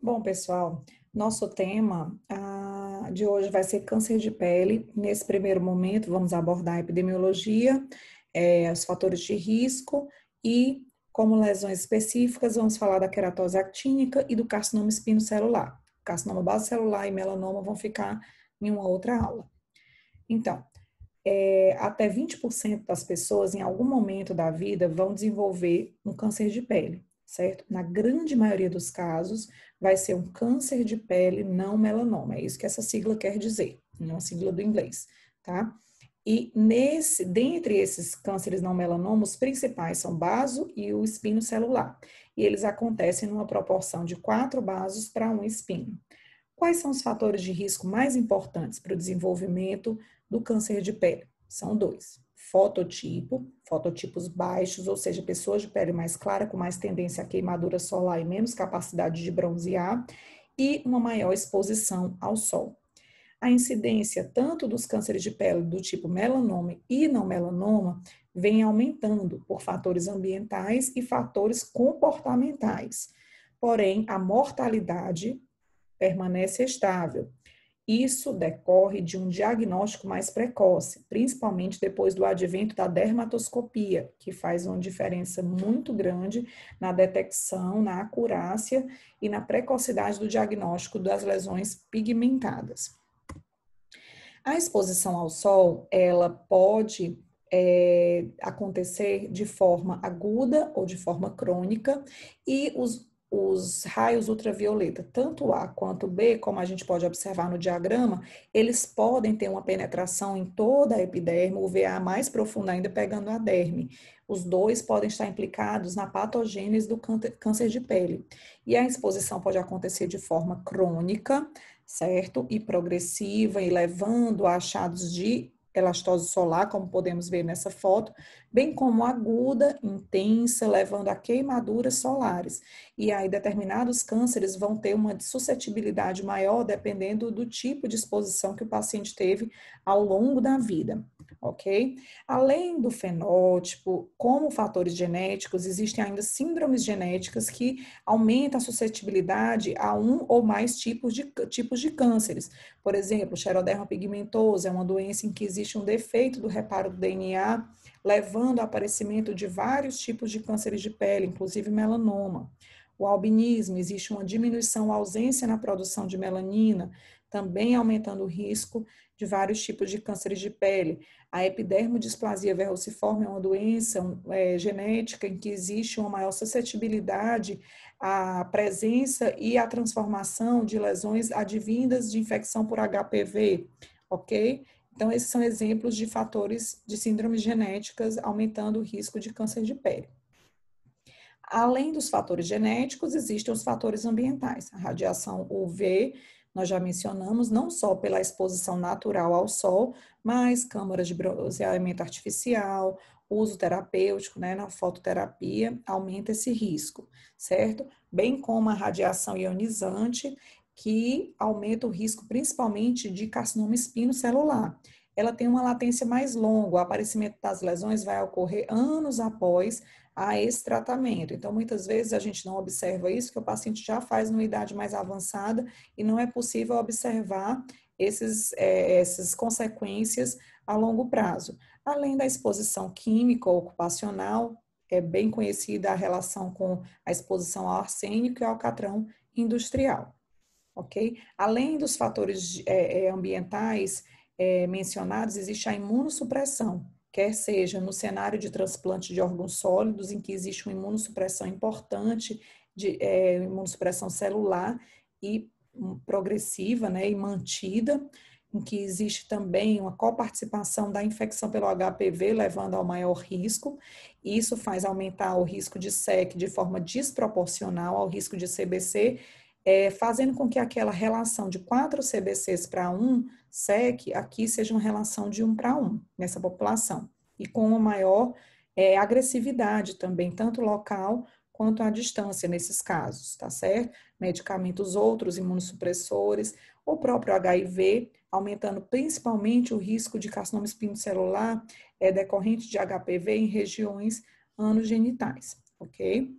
Bom, pessoal, nosso tema ah, de hoje vai ser câncer de pele. Nesse primeiro momento, vamos abordar a epidemiologia, eh, os fatores de risco e, como lesões específicas, vamos falar da queratose actínica e do carcinoma espinocelular. Carcinoma celular e melanoma vão ficar em uma outra aula. Então, é, até 20% das pessoas, em algum momento da vida, vão desenvolver um câncer de pele certo? Na grande maioria dos casos, vai ser um câncer de pele não melanoma. É isso que essa sigla quer dizer, não a sigla do inglês, tá? E nesse, dentre esses cânceres não melanomas, os principais são baso e o espino celular. E eles acontecem numa proporção de quatro basos para um espino. Quais são os fatores de risco mais importantes para o desenvolvimento do câncer de pele? São dois fototipo, fototipos baixos, ou seja, pessoas de pele mais clara, com mais tendência a queimadura solar e menos capacidade de bronzear, e uma maior exposição ao sol. A incidência tanto dos cânceres de pele do tipo melanoma e não melanoma vem aumentando por fatores ambientais e fatores comportamentais. Porém, a mortalidade permanece estável, isso decorre de um diagnóstico mais precoce, principalmente depois do advento da dermatoscopia, que faz uma diferença muito grande na detecção, na acurácia e na precocidade do diagnóstico das lesões pigmentadas. A exposição ao sol, ela pode é, acontecer de forma aguda ou de forma crônica, e os os raios ultravioleta, tanto A quanto B, como a gente pode observar no diagrama, eles podem ter uma penetração em toda a epiderme, o VA mais profundo ainda pegando a derme. Os dois podem estar implicados na patogênese do câncer de pele. E a exposição pode acontecer de forma crônica, certo? E progressiva, e levando a achados de elastose solar, como podemos ver nessa foto, bem como aguda, intensa, levando a queimaduras solares. E aí, determinados cânceres vão ter uma suscetibilidade maior dependendo do tipo de exposição que o paciente teve ao longo da vida, ok? Além do fenótipo, como fatores genéticos, existem ainda síndromes genéticas que aumentam a suscetibilidade a um ou mais tipos de, tipos de cânceres. Por exemplo, xeroderma pigmentosa é uma doença em que existe um defeito do reparo do DNA, levando levando ao aparecimento de vários tipos de cânceres de pele, inclusive melanoma. O albinismo, existe uma diminuição, ausência na produção de melanina, também aumentando o risco de vários tipos de cânceres de pele. A epidermodisplasia verruciforme é uma doença é, genética em que existe uma maior suscetibilidade à presença e à transformação de lesões advindas de infecção por HPV, ok? Então, esses são exemplos de fatores de síndromes genéticas aumentando o risco de câncer de pele. Além dos fatores genéticos, existem os fatores ambientais. A radiação UV, nós já mencionamos, não só pela exposição natural ao sol, mas câmaras de bronzeamento artificial, uso terapêutico, né, na fototerapia, aumenta esse risco, certo? Bem como a radiação ionizante que aumenta o risco principalmente de carcinoma espino celular. Ela tem uma latência mais longa, o aparecimento das lesões vai ocorrer anos após a esse tratamento. Então, muitas vezes a gente não observa isso, que o paciente já faz numa idade mais avançada e não é possível observar esses, é, essas consequências a longo prazo. Além da exposição química ocupacional, é bem conhecida a relação com a exposição ao arsênico e ao catrão industrial ok? Além dos fatores é, é, ambientais é, mencionados, existe a imunossupressão, quer seja no cenário de transplante de órgãos sólidos, em que existe uma imunossupressão importante, de é, imunossupressão celular e hum, progressiva né, e mantida, em que existe também uma coparticipação da infecção pelo HPV, levando ao maior risco. Isso faz aumentar o risco de SEC de forma desproporcional ao risco de CBC é, fazendo com que aquela relação de quatro CBCs para um SEC aqui seja uma relação de um para um nessa população e com uma maior é, agressividade também, tanto local quanto à distância nesses casos, tá certo? Medicamentos outros, imunossupressores, o próprio HIV, aumentando principalmente o risco de carcinoma espinocelular é, decorrente de HPV em regiões anogenitais, ok?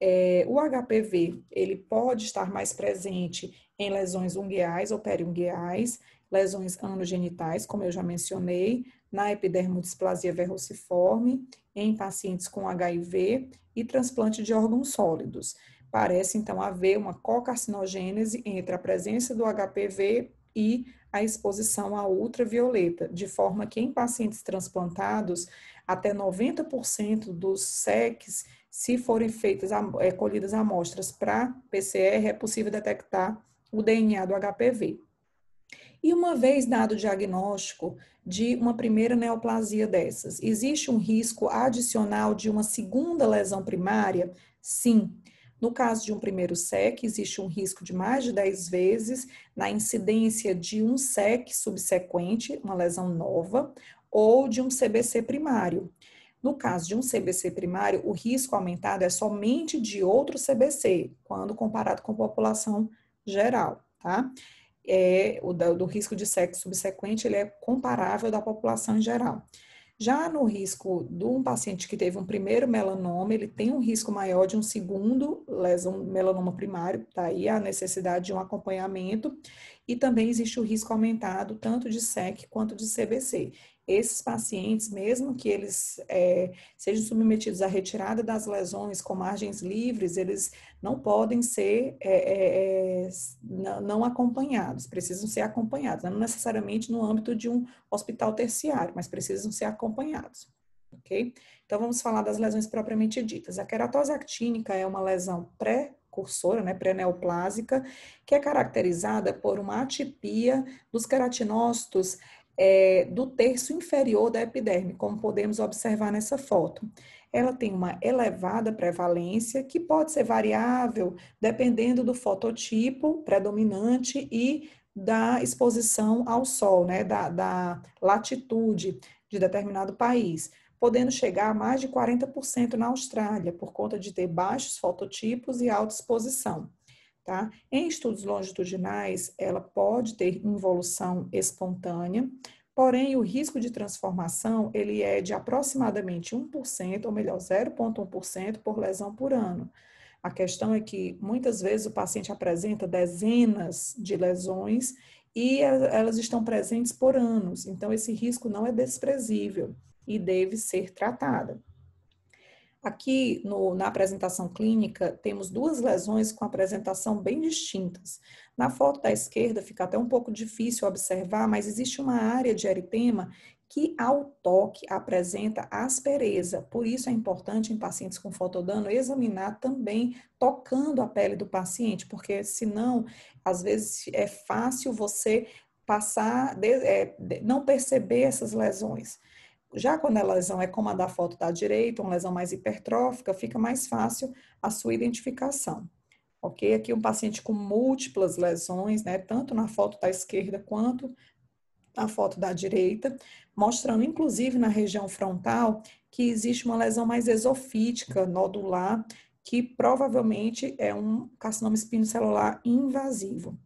É, o HPV ele pode estar mais presente em lesões ungueais ou periungueais, lesões anogenitais, como eu já mencionei, na epidermodisplasia verruciforme, em pacientes com HIV e transplante de órgãos sólidos. Parece então haver uma cocarcinogênese entre a presença do HPV e a exposição à ultravioleta, de forma que em pacientes transplantados, até 90% dos SECs se forem feitas, é, colhidas amostras para PCR, é possível detectar o DNA do HPV. E uma vez dado o diagnóstico de uma primeira neoplasia dessas, existe um risco adicional de uma segunda lesão primária? Sim. No caso de um primeiro SEC, existe um risco de mais de 10 vezes na incidência de um SEC subsequente, uma lesão nova, ou de um CBC primário, no caso de um CBC primário, o risco aumentado é somente de outro CBC, quando comparado com a população geral, tá? É, o do, do risco de sexo subsequente, ele é comparável da população em geral. Já no risco de um paciente que teve um primeiro melanoma, ele tem um risco maior de um segundo lesão melanoma primário, tá aí a necessidade de um acompanhamento, e também existe o risco aumentado tanto de SEC quanto de CBC esses pacientes, mesmo que eles é, sejam submetidos à retirada das lesões com margens livres, eles não podem ser é, é, é não acompanhados, precisam ser acompanhados, não necessariamente no âmbito de um hospital terciário, mas precisam ser acompanhados. ok? Então vamos falar das lesões propriamente ditas. A queratose actínica é uma lesão pré precursora, né, pré-neoplásica, que é caracterizada por uma atipia dos queratinócitos é, do terço inferior da epiderme, como podemos observar nessa foto. Ela tem uma elevada prevalência, que pode ser variável dependendo do fototipo predominante e da exposição ao sol, né, da, da latitude de determinado país, podendo chegar a mais de 40% na Austrália, por conta de ter baixos fototipos e alta exposição. Tá? Em estudos longitudinais, ela pode ter involução espontânea, porém o risco de transformação ele é de aproximadamente 1%, ou melhor, 0,1% por lesão por ano. A questão é que muitas vezes o paciente apresenta dezenas de lesões e é, elas estão presentes por anos, então esse risco não é desprezível e deve ser tratada. Aqui no, na apresentação clínica, temos duas lesões com apresentação bem distintas. Na foto da esquerda fica até um pouco difícil observar, mas existe uma área de eritema que ao toque apresenta aspereza. Por isso é importante em pacientes com fotodano examinar também tocando a pele do paciente, porque senão às vezes é fácil você passar, é, não perceber essas lesões. Já quando a é lesão é como a da foto da tá direita, uma lesão mais hipertrófica, fica mais fácil a sua identificação. Ok? Aqui um paciente com múltiplas lesões, né? Tanto na foto da esquerda quanto na foto da direita, mostrando inclusive na região frontal que existe uma lesão mais exofítica, nodular, que provavelmente é um carcinoma espinocelular invasivo,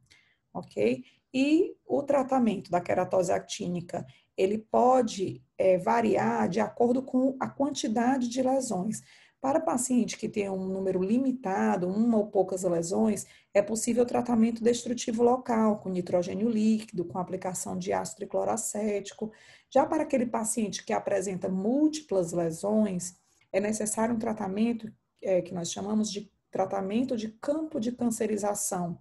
ok? E o tratamento da queratose actínica, ele pode é, variar de acordo com a quantidade de lesões. Para paciente que tem um número limitado, uma ou poucas lesões, é possível tratamento destrutivo local, com nitrogênio líquido, com aplicação de ácido tricloracético. Já para aquele paciente que apresenta múltiplas lesões, é necessário um tratamento é, que nós chamamos de tratamento de campo de cancerização.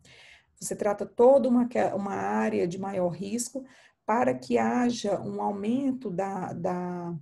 Você trata toda uma, uma área de maior risco, para que haja um aumento da, da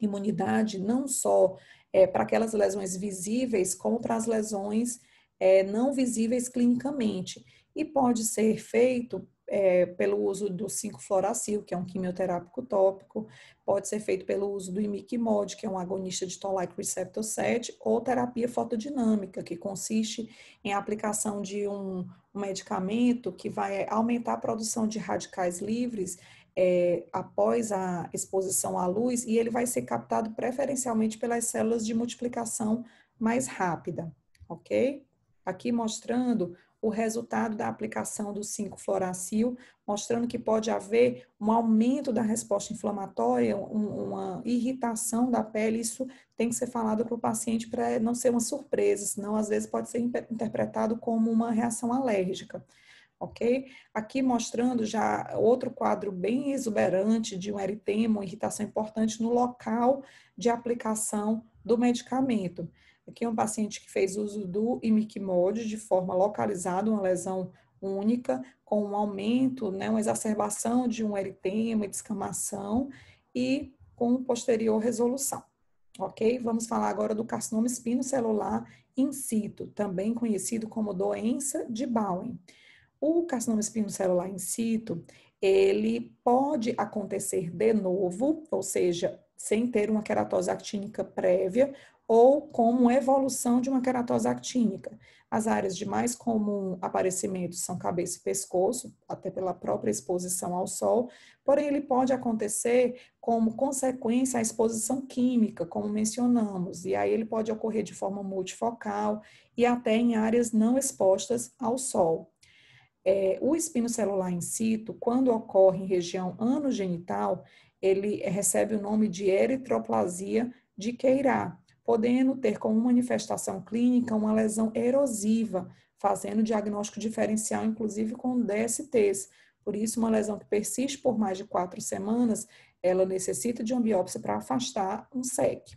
imunidade, não só é, para aquelas lesões visíveis, como para as lesões é, não visíveis clinicamente. E pode ser feito é, pelo uso do 5-fluoracil, que é um quimioterápico tópico, pode ser feito pelo uso do imiquimod, que é um agonista de Toll-like receptor 7, ou terapia fotodinâmica, que consiste em aplicação de um, um medicamento que vai aumentar a produção de radicais livres é, após a exposição à luz e ele vai ser captado preferencialmente pelas células de multiplicação mais rápida, ok? Aqui mostrando o resultado da aplicação do 5-fluoracil, mostrando que pode haver um aumento da resposta inflamatória, um, uma irritação da pele. Isso tem que ser falado para o paciente para não ser uma surpresa, senão às vezes pode ser interpretado como uma reação alérgica. Ok? Aqui mostrando já outro quadro bem exuberante de um eritema, uma irritação importante no local de aplicação do medicamento. Aqui é um paciente que fez uso do imiquimod de forma localizada, uma lesão única, com um aumento, né, uma exacerbação de um eritema e descamação e com posterior resolução. Ok? Vamos falar agora do carcinoma espinocelular in situ, também conhecido como doença de Bowen. O carcinoma espinocelular in situ, ele pode acontecer de novo, ou seja, sem ter uma queratose actínica prévia, ou como evolução de uma queratose actínica. As áreas de mais comum aparecimento são cabeça e pescoço, até pela própria exposição ao sol, porém ele pode acontecer como consequência à exposição química, como mencionamos, e aí ele pode ocorrer de forma multifocal e até em áreas não expostas ao sol. É, o espino celular in situ, quando ocorre em região anogenital, ele recebe o nome de eritroplasia de Queirá, podendo ter como manifestação clínica uma lesão erosiva, fazendo diagnóstico diferencial, inclusive com DSTs. Por isso, uma lesão que persiste por mais de quatro semanas, ela necessita de uma biópsia para afastar um SEC.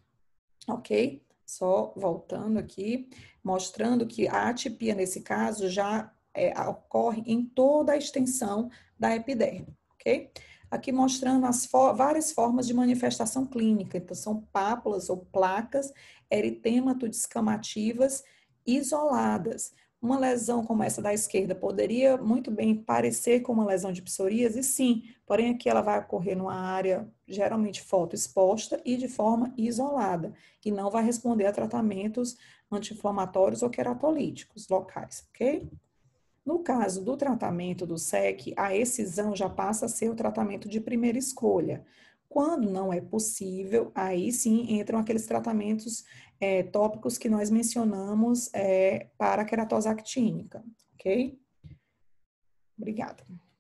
Ok? Só voltando aqui, mostrando que a atipia, nesse caso, já é, ocorre em toda a extensão da epiderme. Ok? aqui mostrando as for várias formas de manifestação clínica. Então, são pápulas ou placas eritemato-descamativas isoladas. Uma lesão como essa da esquerda poderia muito bem parecer com uma lesão de psoríase, sim, porém aqui ela vai ocorrer numa área geralmente fotoexposta e de forma isolada, e não vai responder a tratamentos anti-inflamatórios ou queratolíticos locais, ok? No caso do tratamento do SEC, a excisão já passa a ser o tratamento de primeira escolha. Quando não é possível, aí sim entram aqueles tratamentos é, tópicos que nós mencionamos é, para a queratose actínica, ok? Obrigada.